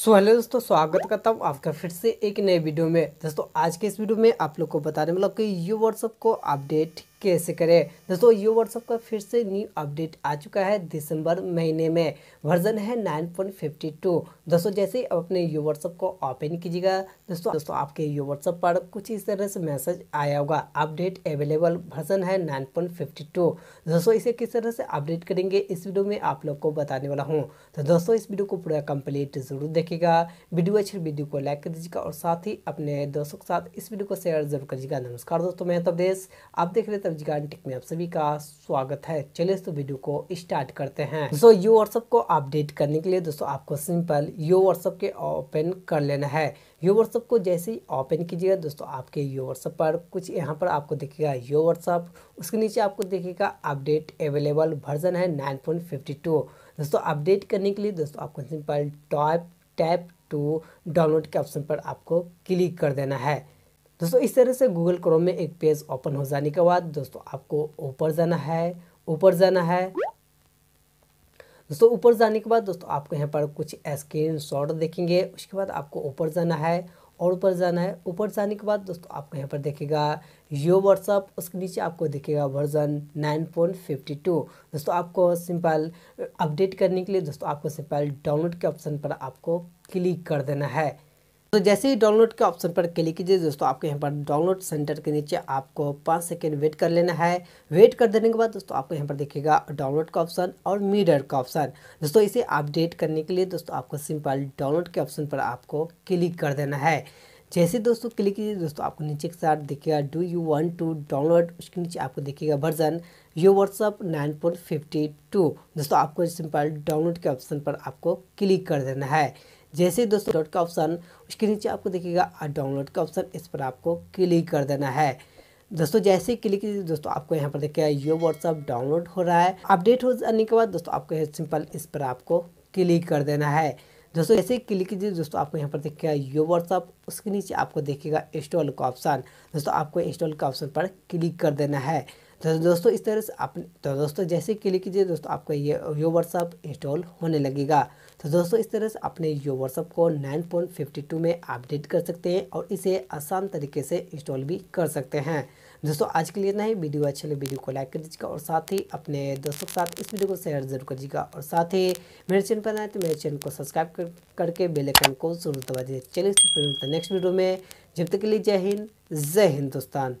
so hello दोस्तों स्वागत करता हूँ आपका फिर से एक नए वीडियो में दोस्तों आज के इस वीडियो में आप लोग को बताने मतलब कि यू व्हाट्सअप को अपडेट कैसे करें दोस्तों ये व्हाट्सअप का फिर से न्यू अपडेट आ चुका है दिसंबर महीने में वर्जन है 9.52 दोस्तों जैसे आप अपने यू व्हाट्सअप को ओपन कीजिएगा दोस्तों दोस्तों आपके यू व्हाट्सअप पर कुछ इस तरह से मैसेज आया होगा अपडेट अवेलेबल वर्जन है 9.52 दोस्तों इसे किस तरह से अपडेट करेंगे इस वीडियो में आप लोग को बताने वाला हूँ तो दोस्तों इस वीडियो को पूरा कंप्लीट जरूर देखेगा वीडियो अच्छी वीडियो को लाइक कर दीजिएगा और साथ ही अपने दोस्तों के साथ इस वीडियो को शेयर जरूर करिएगा नमस्कार दोस्तों मैं तब देश आप देख रहे सब्जी गार्डन में आप सभी का स्वागत है चलिए तो वीडियो को स्टार्ट करते हैं सो यू व्हाट्सअप को अपडेट करने के लिए दोस्तों आपको सिंपल यू व्हाट्सअप के ओपन कर लेना है यू व्हाट्सअप को जैसे ही ओपन कीजिएगा दोस्तों आपके यू व्हाट्सअप पर कुछ यहाँ पर आपको दिखेगा यू व्हाट्सअप उसके नीचे आपको दिखेगा अपडेट अवेलेबल वर्जन है नाइन दोस्तों अपडेट करने के लिए दोस्तों आपको simple top tap to download के ऑप्शन पर आपको क्लिक कर देना है दोस्तों इस तरह से गूगल क्रोम में एक पेज ओपन हो जाने के बाद दोस्तों आपको ऊपर जाना है ऊपर जाना है दोस्तों ऊपर जाने के बाद दोस्तों आपको यहाँ पर कुछ स्क्रीन शॉट देखेंगे उसके बाद आपको ऊपर जाना है और ऊपर जाना है ऊपर जाने के बाद दोस्तों आपको यहाँ पर देखेगा यो व्हाट्सअप उसके नीचे आपको देखेगा वर्जन 9.52 दोस्तों आपको सिंपल अपडेट करने के लिए दोस्तों आपको सिंपल डाउनलोड के ऑप्शन पर आपको क्लिक कर देना है तो जैसे ही डाउनलोड के ऑप्शन पर क्लिक कीजिए दोस्तों आपके यहाँ पर डाउनलोड सेंटर के नीचे आपको पाँच सेकेंड वेट कर लेना है वेट कर देने के बाद दोस्तों आपको यहाँ पर देखिएगा डाउनलोड का ऑप्शन और मीडर का ऑप्शन दोस्तों इसे अपडेट करने के लिए दोस्तों आपको सिंपल डाउनलोड के ऑप्शन पर आपको क्लिक कर देना है जैसे दोस्तों क्लिक कीजिए दोस्तों आपको नीचे के साथ देखिएगा do you want to download उसके नीचे आपको देखिएगा version yo WhatsApp nine point fifty two दोस्तों आपको सिंपल डाउनलोड के ऑप्शन पर आपको क्लिक कर देना है जैसे दोस्तों डॉट का ऑप्शन उसके नीचे आपको देखिएगा डाउनलोड का ऑप्शन इस पर आपको क्लिक कर देना है दोस्तों जैसे ही क्लिक कीजिए दोस्तों आपको यहाँ पर देखिए यो व्हाट्सअप डाउनलोड हो रहा है अपडेट हो जाने के बाद दोस्तों आपको सिंपल इस पर आपको क्लिक कर देना है दोस्तों जैसे ही क्लिक कीजिए दोस्तों आपको यहाँ पर देखिएगा यो व्हाट्सअप उसके नीचे आपको देखिएगा इंस्टॉल का ऑप्शन दोस्तों आपको इंस्टॉल का ऑप्शन पर क्लिक कर देना है तो दोस्तों इस तरह से आप तो दोस्तों जैसे क्लिक कीजिए दोस्तों आपका ये यो व्हाट्सअप इंस्टॉल होने लगेगा तो दोस्तों इस तरह से अपने यो व्हाट्सअप को 9.52 में अपडेट कर सकते हैं और इसे आसान तरीके से इंस्टॉल भी कर सकते हैं दोस्तों आज के लिए इतना ही वीडियो अच्छे लगे वीडियो को लाइक कर दीजिएगा और साथ ही अपने दोस्तों के साथ इस वीडियो को शेयर जरूर दीजिएगा और साथ ही मेरे चैनल पर आए तो मेरे चैनल को सब्सक्राइब कर, करके बेलाइकन को जरूर दबा दीजिए चलिए नेक्स्ट वीडियो में जब तक के लिए जय हिंद जय हिंदुस्तान